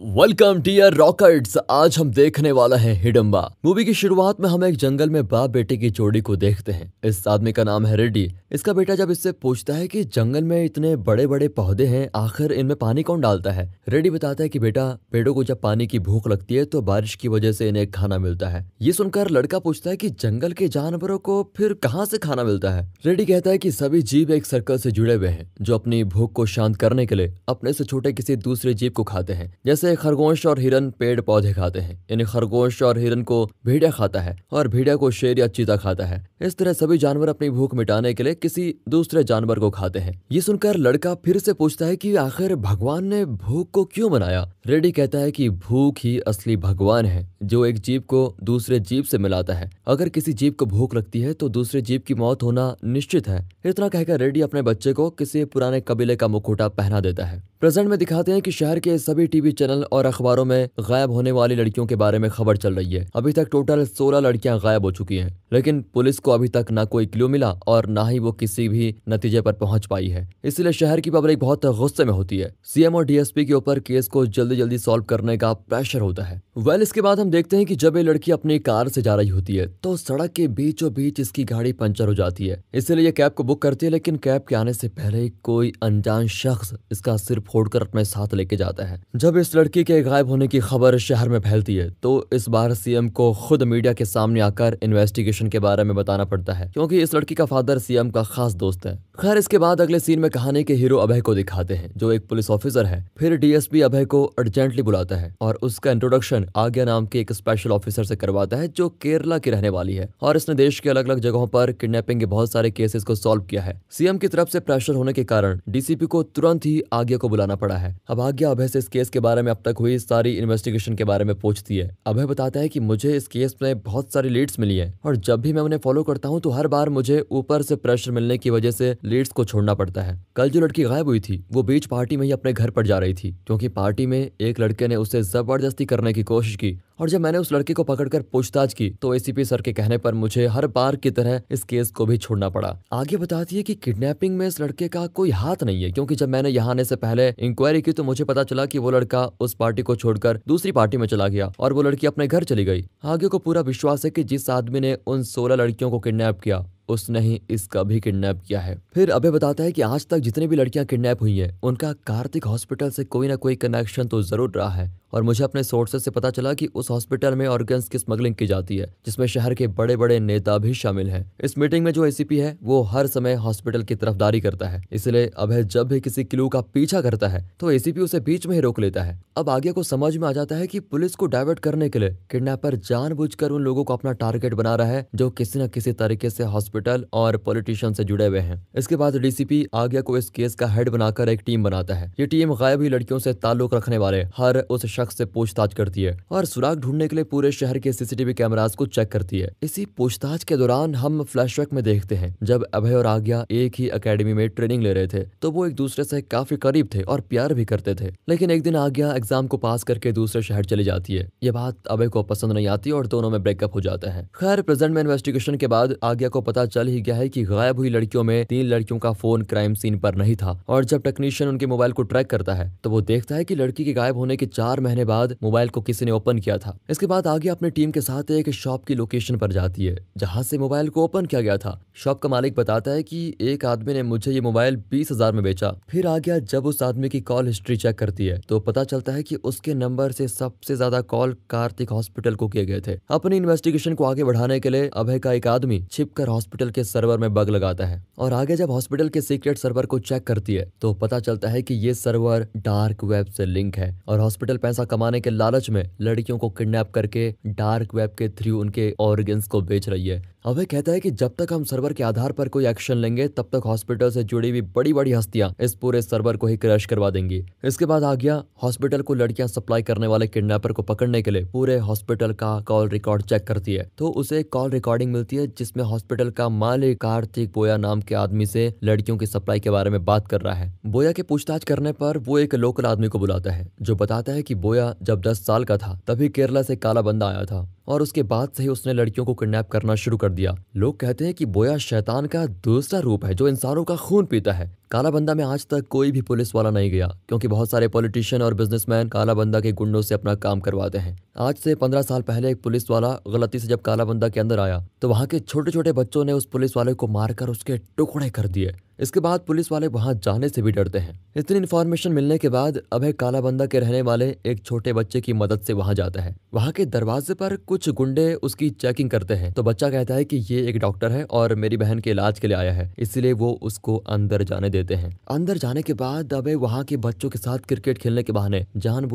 welcome dear रॉकर्ट्स आज हम देखने वाला है हिडम्बा मूवी की शुरुआत में हम एक जंगल में बाप बेटे की जोड़ी को देखते हैं इस आदमी का नाम है रेड्डी इसका बेटा जब इससे पूछता है कि जंगल में इतने बड़े बड़े पौधे हैं आखिर इनमें पानी कौन डालता है रेड्डी बताता है कि बेटा पेड़ों को जब पानी की भूख लगती है तो बारिश की वजह से इन्हें खाना मिलता है ये सुनकर लड़का पूछता है की जंगल के जानवरों को फिर कहाँ से खाना मिलता है रेड्डी कहता है की सभी जीव एक सर्कल से जुड़े हुए हैं जो अपनी भूख को शांत करने के लिए अपने से छोटे किसी दूसरे जीव को खाते हैं जैसे से खरगोश और हिरन पेड़ पौधे खाते हैं यानी खरगोश और हिरन को भेड़िया खाता है और भेड़िया को शेर या चीता खाता है इस तरह सभी जानवर अपनी भूख मिटाने के लिए किसी दूसरे जानवर को खाते हैं ये सुनकर लड़का फिर से पूछता है कि आखिर भगवान ने भूख को क्यों बनाया रेडी कहता है कि भूख ही असली भगवान है जो एक जीव को दूसरे जीव से मिलाता है अगर किसी जीव को भूख लगती है तो दूसरे जीव की मौत होना निश्चित है इतना कहकर रेडी अपने बच्चे को किसी पुराने कबीले का मुखोटा पहना देता है प्रेजेंट में दिखाते हैं कि शहर के सभी टीवी चैनल और अखबारों में गायब होने वाली लड़कियों के बारे में खबर चल रही है अभी तक टोटल 16 लड़कियां गायब हो चुकी हैं लेकिन पुलिस को अभी तक ना कोई क्लू मिला और ना ही वो किसी भी नतीजे पर पहुंच पाई है इसलिए शहर की पब्लिक बहुत गुस्से में होती है सीएम और डीएसपी के ऊपर केस को जल्दी जल्दी सॉल्व करने का प्रेशर होता है वेल इसके बाद हम देखते हैं की जब ये लड़की अपनी कार से जा रही होती है तो सड़क के बीचों बीच इसकी गाड़ी पंचर हो जाती है इसलिए ये कैब को बुक करती है लेकिन कैब के आने से पहले कोई अनजान शख्स इसका सिर कर अपने साथ लेके जाता है जब इस लड़की के गायब होने की खबर शहर में फैलती है तो इस बार सीएम को खुद मीडिया के सामने आकर इन्वेस्टिगेशन के बारे में बताना पड़ता है क्योंकि इस लड़की का फादर सीएम का खास दोस्त है खैर इसके बाद अगले सीन में कहानी के हीरो अभय को दिखाते हैं जो एक पुलिस ऑफिसर है फिर डीएसपी अभय को अर्जेंटली बुलाता है और उसका इंट्रोडक्शन आज्ञा नाम के एक स्पेशल ऑफिसर से करवाता है जो केरला की रहने वाली है और इसने देश के अलग अलग जगहों पर किडनैपिंग के बहुत सारे केसेस को सॉल्व किया है सीएम की तरफ से प्रेशर होने के कारण डीसीपी को तुरंत ही आज्ञा को बुलाना पड़ा है अब आज्ञा अभय से इस केस के बारे में अब तक हुई सारी इन्वेस्टिगेशन के बारे में पूछती है अभय बताता है की मुझे इस केस में बहुत सारी लीड्स मिली है और जब भी मैं उन्हें फॉलो करता हूँ तो हर बार मुझे ऊपर से प्रेशर मिलने की वजह से लीड्स को छोड़ना पड़ता है कल जो लड़की गायब हुई थी वो बीच पार्टी में ही अपने घर पर जा रही थी क्योंकि पार्टी में एक लड़के ने उसे जबरदस्ती करने की कोशिश की और जब मैंने उस लड़के को पकड़कर पूछताछ की तो एसीपी सर के कहने पर मुझे हर बार की तरह इस केस को भी छोड़ना पड़ा आगे बताती है कि किडनैपिंग में इस लड़के का कोई हाथ नहीं है क्योंकि जब मैंने यहाँ आने से पहले इंक्वायरी की तो मुझे पता चला कि वो लड़का उस पार्टी को छोड़कर दूसरी पार्टी में चला गया और वो लड़की अपने घर चली गई आगे को पूरा विश्वास है की जिस आदमी ने उन सोलह लड़कियों को किडनेप किया उसने ही इसका भी किडनैप किया है फिर अभय बताता है कि आज तक जितनी भी लड़कियां किडनैप हुई हैं उनका कार्तिक हॉस्पिटल से कोई ना कोई कनेक्शन तो जरूर रहा है और मुझे अपने सोर्सेस से पता चला कि उस हॉस्पिटल में ऑर्गन्स की स्मगलिंग की जाती है जिसमें शहर के बड़े बड़े नेता भी शामिल हैं इस मीटिंग में जो एसीपी है वो हर समय हॉस्पिटल की तरफदारी करता है इसलिए अभय जब भी किसी क्लू का पीछा करता है तो एसीपी उसे बीच में ही रोक लेता है अब आगे को समझ में आ जाता है की पुलिस को डाइवर्ट करने के लिए किडनेपर जान उन लोगों को अपना टारगेट बना रहा है जो किसी न किसी तरीके से हॉस्पिटल हॉस्पिटल और पॉलिटिशियन से जुड़े हुए हैं इसके बाद डीसीपी आज्ञा को इस केस का हेड बनाकर एक टीम बनाता है ये टीम गायब ही लड़कियों से ताल्लुक रखने वाले हर उस शख्स से पूछताछ करती है और सुराग ढूंढने के लिए पूरे शहर के सीसीटीवी कैमराज को चेक करती है इसी पूछताछ के दौरान हम फ्लैशबैक में देखते हैं जब अभय और आज्ञा एक ही अकेडमी में ट्रेनिंग ले रहे थे तो वो एक दूसरे से काफी करीब थे और प्यार भी करते थे लेकिन एक दिन आज्ञा एग्जाम को पास करके दूसरे शहर चली जाती है ये बात अभय को पसंद नहीं आती और दोनों में ब्रेकअप हो जाता है खैर प्रेजेंट में इन्वेस्टिगेशन के बाद आज्ञा को पता पता चल ही गया है कि गायब हुई लड़कियों में तीन लड़कियों का फोन क्राइम सीन पर नहीं था और जब टेक्नीशियन उनके मोबाइल को ट्रैक करता है तो वो देखता है की लड़की के गायब होने के चार महीने बाद मोबाइल को किसी ने ओपन किया था इसके बाद आगे अपने टीम के साथ एक शॉप की लोकेशन पर जाती है जहाँ से मोबाइल को ओपन किया गया था शॉप का मालिक बताता है की एक आदमी ने मुझे ये मोबाइल बीस में बेचा फिर आ गया जब उस आदमी की कॉल हिस्ट्री चेक करती है तो पता चलता है की उसके नंबर से सबसे ज्यादा कॉल कार्तिक हॉस्पिटल को किए गए थे अपनी इन्वेस्टिगेशन को आगे बढ़ाने के लिए अभय का एक आदमी छिप हॉस्पिटल हॉस्पिटल के सर्वर में बग लगाता है और आगे जब हॉस्पिटल के सीक्रेट सर्वर को चेक करती है तो पता चलता है कि ये सर्वर डार्क वेब से लिंक है और हॉस्पिटल पैसा कमाने के लालच में लड़कियों को किडनैप करके डार्क वेब के थ्रू उनके ऑर्गन्स को बेच रही है अबे कहता है कि जब तक हम सर्वर के आधार पर कोई एक्शन लेंगे तब तक हॉस्पिटल से जुड़ी हुई बड़ी बड़ी हस्तियां इस पूरे सर्वर को ही क्रश करवा देंगी इसके बाद आ गया हॉस्पिटल को लड़कियां सप्लाई करने वाले किडनैपर को पकड़ने के लिए पूरे हॉस्पिटल का कॉल रिकॉर्ड चेक करती है तो उसे कॉल रिकॉर्डिंग मिलती है जिसमें हॉस्पिटल का का मालिक कार्तिक बोया नाम के आदमी से लड़कियों की सप्लाई के बारे में बात कर रहा है बोया के पूछताछ करने पर वो एक लोकल आदमी को बुलाता है जो बताता है कि बोया जब दस साल का था तभी केरला से काला बंदा आया था और उसके बाद से ही उसने लड़कियों को किडनैप करना शुरू कर दिया लोग कहते हैं कि बोया शैतान का दूसरा रूप है जो इंसानों का खून पीता है काला बंदा में आज तक कोई भी पुलिस वाला नहीं गया क्योंकि बहुत सारे पॉलिटिशियन और बिजनेसमैन काला बंदा के गुंडों से अपना काम करवाते हैं आज से पंद्रह साल पहले एक पुलिस वाला गलती से जब काला बंदा के अंदर आया तो वहाँ के छोटे छोटे बच्चों उस पुलिस वाले को मारकर उसके टुकड़े कर दिए इसके बाद पुलिस वाले वहां जाने से भी डरते हैं इतनी इन्फॉर्मेशन मिलने के बाद अभय कालाबंदा के रहने वाले एक छोटे बच्चे की मदद से वहां जाता है वहां के दरवाजे पर कुछ गुंडे उसकी चेकिंग करते हैं तो बच्चा कहता है कि ये एक डॉक्टर है और मेरी बहन के इलाज के लिए आया है इसलिए वो उसको अंदर जाने देते हैं अंदर जाने के बाद अभय वहाँ के बच्चों के साथ क्रिकेट खेलने के बहाने जान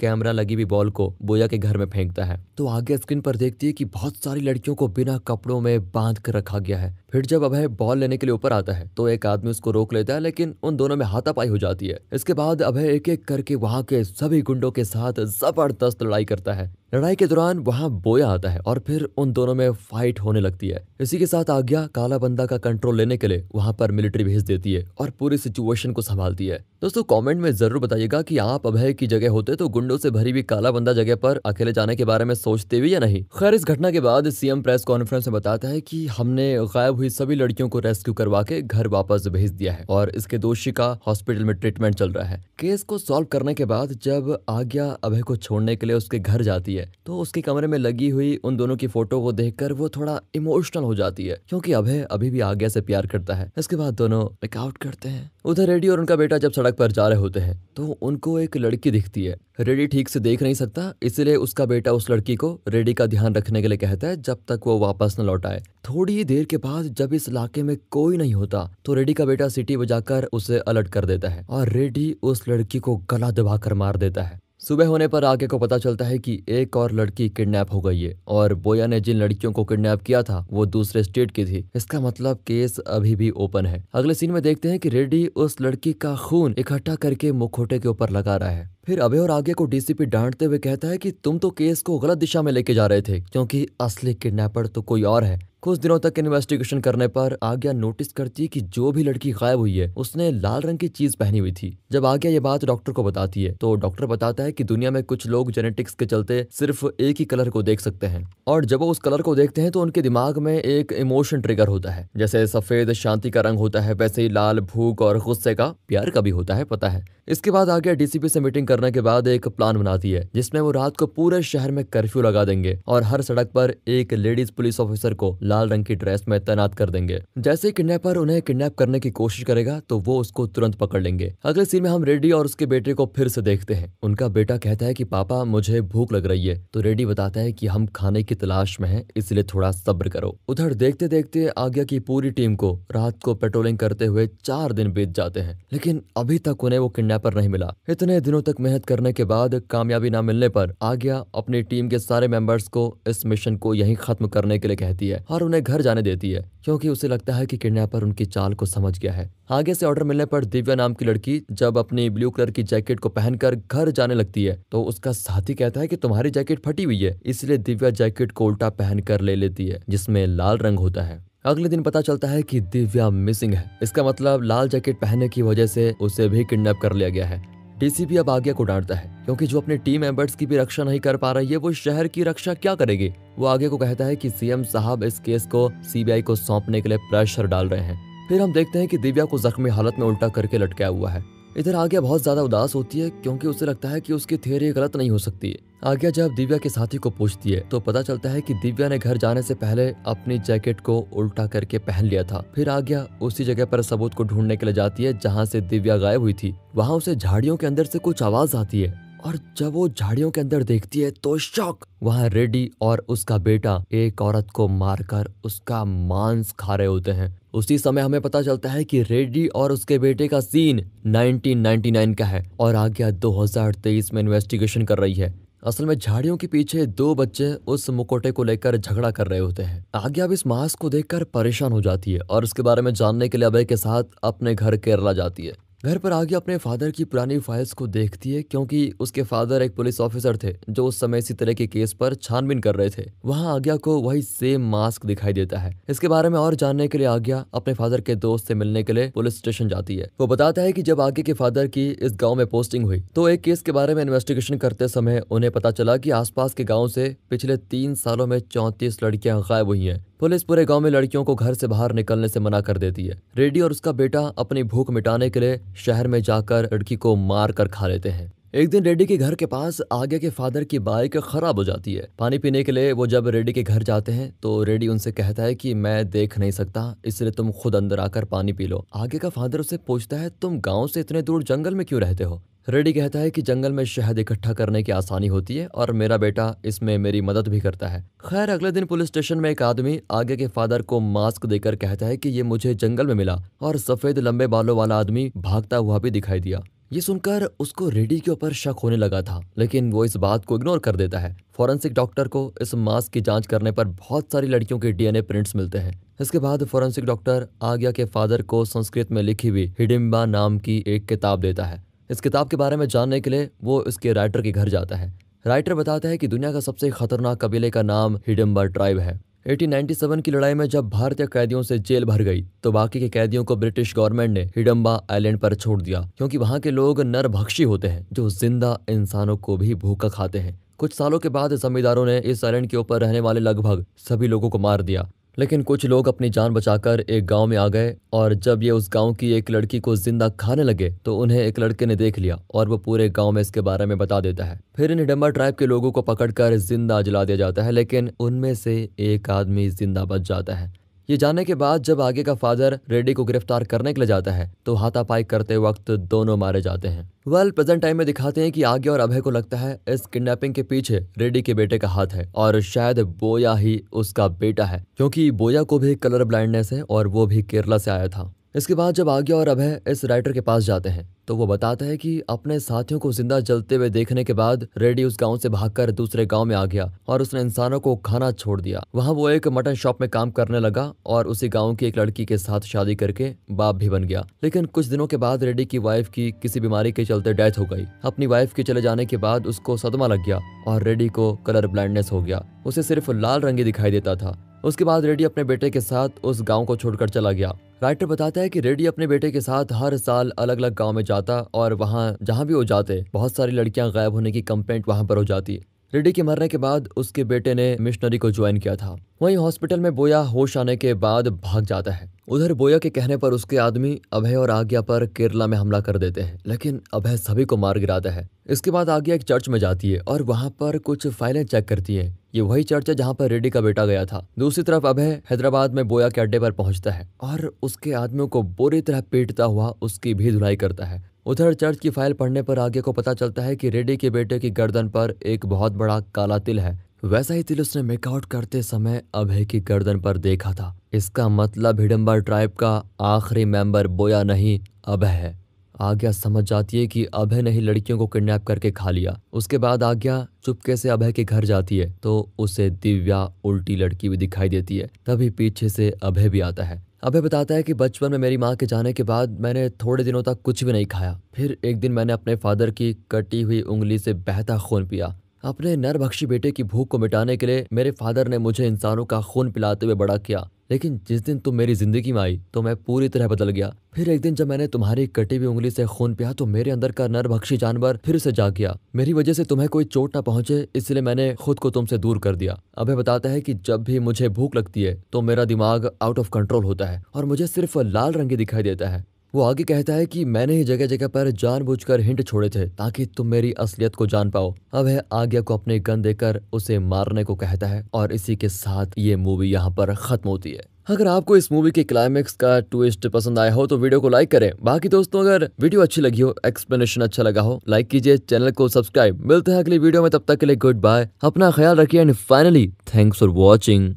कैमरा लगी हुई बॉल को बोया के घर में फेंकता है तो आगे स्क्रीन पर देखती है की बहुत सारी लड़कियों को बिना कपड़ों में बांध कर रखा गया है फिर जब अभय बॉल लेने के लिए ऊपर आता है तो एक आदमी उसको रोक लेता है लेकिन उन दोनों में हाथापाई हो जाती है इसके बाद अभय एक एक करके वहाँ के सभी गुंडों के साथ जबरदस्त लड़ाई करता है लड़ाई के दौरान वहाँ बोया आता है और फिर उन दोनों में फाइट होने लगती है इसी के साथ आज्ञा काला बंदा का कंट्रोल लेने के लिए वहाँ पर मिलिट्री भेज देती है और पूरी सिचुएशन को संभालती है दोस्तों कमेंट में जरूर बताइएगा कि आप अभय की जगह होते तो गुंडों से भरी हुई काला बंदा जगह पर अकेले जाने के बारे में सोचते हुए या नहीं खैर इस घटना के बाद सीएम प्रेस कॉन्फ्रेंस में बताता है की हमने गायब हुई सभी लड़कियों को रेस्क्यू करवा के घर वापस भेज दिया है और इसके दोषी का हॉस्पिटल में ट्रीटमेंट चल रहा है केस को सॉल्व करने के बाद जब आज्ञा अभय को छोड़ने के लिए उसके घर जाती है है तो उसके कमरे में लगी हुई उन दोनों की फोटो को देख वो थोड़ा इमोशनल हो जाती है क्योंकि अभय अभी भी आज्ञा से प्यार करता है इसके बाद दोनों मेकआउट करते हैं उधर रेडी और उनका बेटा जब सड़क पर जा रहे होते हैं तो उनको एक लड़की दिखती है रेडी ठीक से देख नहीं सकता इसलिए उसका बेटा उस लड़की को रेडी का ध्यान रखने के लिए कहता है जब तक वो वापस न लौट आए थोड़ी ही देर के बाद जब इस इलाके में कोई नहीं होता तो रेडी का बेटा सिटी बजाकर उसे अलर्ट कर देता है और रेडी उस लड़की को गला दबाकर मार देता है सुबह होने पर आगे को पता चलता है कि एक और लड़की किडनैप हो गई है और बोया ने जिन लड़कियों को किडनैप किया था वो दूसरे स्टेट की थी इसका मतलब केस अभी भी ओपन है अगले सीन में देखते हैं कि रेड्डी उस लड़की का खून इकट्ठा करके मुखोटे के ऊपर लगा रहा है फिर अभय और आगे को डीसीपी डांटते हुए कहता है कि तुम तो केस को गलत दिशा में लेके जा रहे थे क्योंकि असली किडनैपर तो कोई और है कुछ दिनों तक इन्वेस्टिगेशन करने पर आज्ञा नोटिस करती है कि जो भी लड़की गायब हुई है उसने लाल रंग की चीज पहनी हुई थी जब आज्ञा ये बात डॉक्टर को बताती है तो डॉक्टर बताता है कि दुनिया में कुछ लोग जेनेटिक्स के चलते सिर्फ एक ही कलर को देख सकते हैं और जब वो उस कलर को देखते हैं तो उनके दिमाग में एक इमोशन ट्रिगर होता है जैसे सफेद शांति का रंग होता है वैसे ही लाल भूख और गुस्से का प्यार का भी होता है पता है इसके बाद आगे डीसीपी से मीटिंग करने के बाद एक प्लान बनाती है जिसमें वो रात को पूरे शहर में कर्फ्यू लगा देंगे और हर सड़क पर एक लेडीज पुलिस ऑफिसर को लाल रंग की ड्रेस में तैनात कर देंगे जैसे किडनेपर उन्हें किडनेप करने की कोशिश करेगा तो वो उसको तुरंत पकड़ लेंगे अगले सीन में हम रेड्डी और उसके बेटे को फिर से देखते हैं उनका बेटा कहता है की पापा मुझे भूख लग रही है तो रेड्डी बताता है की हम खाने की तलाश में है इसलिए थोड़ा सब्र करो उधर देखते देखते आज्ञा की पूरी टीम को रात को पेट्रोलिंग करते हुए चार दिन बीत जाते हैं लेकिन अभी तक उन्हें वो किडनेप पर नहीं मिला इतने दिनों तक मेहनत करने के बाद कामयाबी न मिलने पर आज्ञा अपनी टीम के सारे मेंबर्स को इस मिशन को यहीं खत्म करने के लिए कहती है और उन्हें घर जाने देती है क्योंकि उसे लगता है कि किडनैपर उनकी चाल को समझ गया है आगे से ऑर्डर मिलने पर दिव्या नाम की लड़की जब अपनी ब्लू कलर की जैकेट को पहनकर घर जाने लगती है तो उसका साथी कहता है कि तुम्हारी जैकेट फटी हुई है इसलिए दिव्या जैकेट को उल्टा पहनकर ले लेती है जिसमें लाल रंग होता है अगले दिन पता चलता है कि दिव्या मिसिंग है इसका मतलब लाल जैकेट पहनने की वजह से उसे भी किडनैप कर लिया गया है डीसीपी अब आज्ञा को डांटता है क्योंकि जो अपने टीम मेंबर्स की भी रक्षा नहीं कर पा रही है वो शहर की रक्षा क्या करेगी वो आगे को कहता है कि सीएम साहब इस केस को सीबीआई को सौंपने के लिए प्रेशर डाल रहे हैं फिर हम देखते हैं कि दिव्या को जख्मी हालत में उल्टा करके लटकाया हुआ है इधर आज्ञा बहुत ज्यादा उदास होती है क्योंकि उसे लगता है कि उसकी थियोरी गलत नहीं हो सकती आज्ञा जब दिव्या के साथी को पूछती है तो पता चलता है कि दिव्या ने घर जाने से पहले अपनी जैकेट को उल्टा करके पहन लिया था फिर आज्ञा उसी जगह पर सबूत को ढूंढने के लिए जाती है जहाँ से दिव्या गायब हुई थी वहाँ उसे झाड़ियों के अंदर से कुछ आवाज आती है और जब वो झाड़ियों के अंदर देखती है तो शौक वहाँ रेडी और उसका बेटा एक औरत को मारकर उसका मांस खा रहे होते हैं उसी समय हमें पता चलता है कि रेड्डी और उसके बेटे का सीन 1999 का है और आज्ञा 2023 में इन्वेस्टिगेशन कर रही है असल में झाड़ियों के पीछे दो बच्चे उस मुकोटे को लेकर झगड़ा कर रहे होते हैं आज्ञा अब इस मास्क को देखकर परेशान हो जाती है और उसके बारे में जानने के लिए अभय के साथ अपने घर केरला जाती है घर पर आगे अपने फादर की पुरानी फाइल्स को देखती है क्योंकि उसके फादर एक पुलिस ऑफिसर थे जो उस समय इसी तरह के केस पर छानबीन कर रहे थे वहाँ आज्ञा को वही सेम मास्क दिखाई देता है इसके बारे में और जानने के लिए आज्ञा अपने फादर के दोस्त से मिलने के लिए पुलिस स्टेशन जाती है वो बताता है की जब आगे के फादर की इस गाँव में पोस्टिंग हुई तो एक केस के बारे में इन्वेस्टिगेशन करते समय उन्हें पता चला की आसपास के गाँव से पिछले तीन सालों में चौंतीस लड़कियां गायब हुई है पुलिस पूरे गांव में लड़कियों को घर से बाहर निकलने से मना कर देती है रेडी और उसका बेटा अपनी भूख मिटाने के लिए शहर में जाकर लड़की को मार कर खा लेते हैं एक दिन रेड्डी के घर के पास आगे के फादर की बाइक खराब हो जाती है पानी पीने के लिए वो जब रेड्डी के घर जाते हैं तो रेड्डी उनसे कहता है कि मैं देख नहीं सकता इसलिए तुम खुद अंदर आकर पानी पी लो आगे का फादर उसे पूछता है तुम गाँव से इतने दूर जंगल में क्यों रहते हो रेड्डी कहता है कि जंगल में शहद इकट्ठा करने की आसानी होती है और मेरा बेटा इसमें मेरी मदद भी करता है खैर अगले दिन पुलिस स्टेशन में एक आदमी आगे के फादर को मास्क देकर कहता है कि ये मुझे जंगल में मिला और सफेद लंबे बालों वाला आदमी भागता हुआ भी दिखाई दिया ये सुनकर उसको रेडी के ऊपर शक होने लगा था लेकिन वो इस बात को इग्नोर कर देता है फॉरेंसिक डॉक्टर को इस मास्क की जांच करने पर बहुत सारी लड़कियों के डीएनए प्रिंट्स मिलते हैं इसके बाद फॉरेंसिक डॉक्टर आज्ञा के फादर को संस्कृत में लिखी हुई हिडिम्बा नाम की एक किताब देता है इस किताब के बारे में जानने के लिए वो इसके राइटर के घर जाता है राइटर बताता है कि दुनिया का सबसे खतरनाक कबीले का नाम हिडम्बर ट्राइब है 1897 की लड़ाई में जब भारतीय कैदियों से जेल भर गई तो बाकी के कैदियों को ब्रिटिश गवर्नमेंट ने हिडम्बा आइलैंड पर छोड़ दिया क्योंकि वहां के लोग नरभक्षी होते हैं जो जिंदा इंसानों को भी भूखा खाते हैं कुछ सालों के बाद जमींदारों ने इस आइलैंड के ऊपर रहने वाले लगभग सभी लोगों को मार दिया लेकिन कुछ लोग अपनी जान बचाकर एक गांव में आ गए और जब ये उस गांव की एक लड़की को जिंदा खाने लगे तो उन्हें एक लड़के ने देख लिया और वो पूरे गांव में इसके बारे में बता देता है फिर इन डम्बर ट्राइब के लोगों को पकड़कर जिंदा जला दिया जाता है लेकिन उनमें से एक आदमी जिंदा बच जाता है ये जानने के बाद जब आगे का फादर रेड्डी को गिरफ्तार करने के लिए जाता है तो हाथापाई करते वक्त दोनों मारे जाते हैं वेल प्रेजेंट टाइम में दिखाते हैं कि आगे और अभय को लगता है इस किडनैपिंग के पीछे रेड्डी के बेटे का हाथ है और शायद बोया ही उसका बेटा है क्योंकि बोया को भी कलर ब्लाइंडनेस है और वो भी केरला से आया था इसके बाद जब आज्ञा और अभय इस राइटर के पास जाते हैं तो वो बताता है कि अपने साथियों को जिंदा जलते हुए देखने के बाद रेडी उस गांव से भागकर दूसरे गांव में आ गया और उसने इंसानों को खाना छोड़ दिया वहां वो एक मटन शॉप में काम करने लगा और उसी गांव की एक लड़की के साथ शादी करके बाप भी बन गया लेकिन कुछ दिनों के बाद रेडी की वाइफ की किसी बीमारी के चलते डेथ हो गई अपनी वाइफ के चले जाने के बाद उसको सदमा लग गया और रेडी को कलर ब्लाइंडनेस हो गया उसे सिर्फ लाल रंगी दिखाई देता था उसके बाद रेडी अपने बेटे के साथ उस गांव को छोड़कर चला गया राइटर बताता है कि रेडी अपने बेटे के साथ हर साल अलग अलग गांव में जाता और वहां जहां भी वो जाते बहुत सारी लड़कियां गायब होने की कंप्लेंट वहां पर हो जाती रेडी के मरने के बाद उसके बेटे ने मिशनरी को ज्वाइन किया था वहीं हॉस्पिटल में बोया होश आने के बाद भाग जाता है उधर बोया के कहने पर उसके आदमी अभय और आज्ञा पर केरला में हमला कर देते हैं लेकिन अभय सभी को मार गिराता है इसके बाद आज्ञा एक चर्च में जाती है और वहां पर कुछ फाइलें चेक करती है ये वही चर्च है जहाँ पर रेड्डी का बेटा गया था दूसरी तरफ अभय हैदराबाद में बोया के अड्डे पर पहुंचता है और उसके आदमियों को बुरी तरह पीटता हुआ उसकी भी धुलाई करता है उधर चर्च की फाइल पढ़ने पर आगे को पता चलता है कि रेड्डी के बेटे की गर्दन पर एक बहुत बड़ा काला तिल है वैसा ही तिल उसने मेकआउट करते समय अभय की गर्दन पर देखा था इसका मतलब हिडम्बर ट्राइब का आखिरी मेंबर बोया नहीं अभय है आज्ञा समझ जाती है कि अभय ने ही लड़कियों को किडनैप करके खा लिया उसके बाद आज्ञा चुपके से अभय के घर जाती है तो उसे दिव्या उल्टी लड़की भी दिखाई देती है तभी पीछे से अभय भी आता है अभय बताता है कि बचपन में मेरी माँ के जाने के बाद मैंने थोड़े दिनों तक कुछ भी नहीं खाया फिर एक दिन मैंने अपने फादर की कटी हुई उंगली से बहता खून पिया अपने नरभक्षी बेटे की भूख को मिटाने के लिए मेरे फादर ने मुझे इंसानों का खून पिलाते हुए बड़ा किया लेकिन जिस दिन तुम मेरी जिंदगी में आई तो मैं पूरी तरह बदल गया फिर एक दिन जब मैंने तुम्हारी कटी हुई उंगली से खून पिया तो मेरे अंदर का नरभक्षी जानवर फिर से जाग गया मेरी वजह से तुम्हें कोई चोट ना पहुंचे इसलिए मैंने खुद को तुमसे दूर कर दिया अबे बताता है कि जब भी मुझे भूख लगती है तो मेरा दिमाग आउट ऑफ कंट्रोल होता है और मुझे सिर्फ लाल रंग ही दिखाई देता है वो आगे कहता है कि मैंने ही जगह जगह पर जानबूझकर हिंट छोड़े थे ताकि तुम मेरी असलियत को जान पाओ अब वह आज्ञा को अपने गन देकर उसे मारने को कहता है और इसी के साथ ये मूवी यहाँ पर खत्म होती है अगर आपको इस मूवी के क्लाइमेक्स का ट्विस्ट पसंद आया हो तो वीडियो को लाइक करें बाकी दोस्तों अगर वीडियो अच्छी लगी हो एक्सप्लेनेशन अच्छा लगा हो लाइक कीजिए चैनल को सब्सक्राइब मिलते हैं अगली वीडियो में तब तक के लिए गुड बाय अपना ख्याल रखिए and finally thanks for watching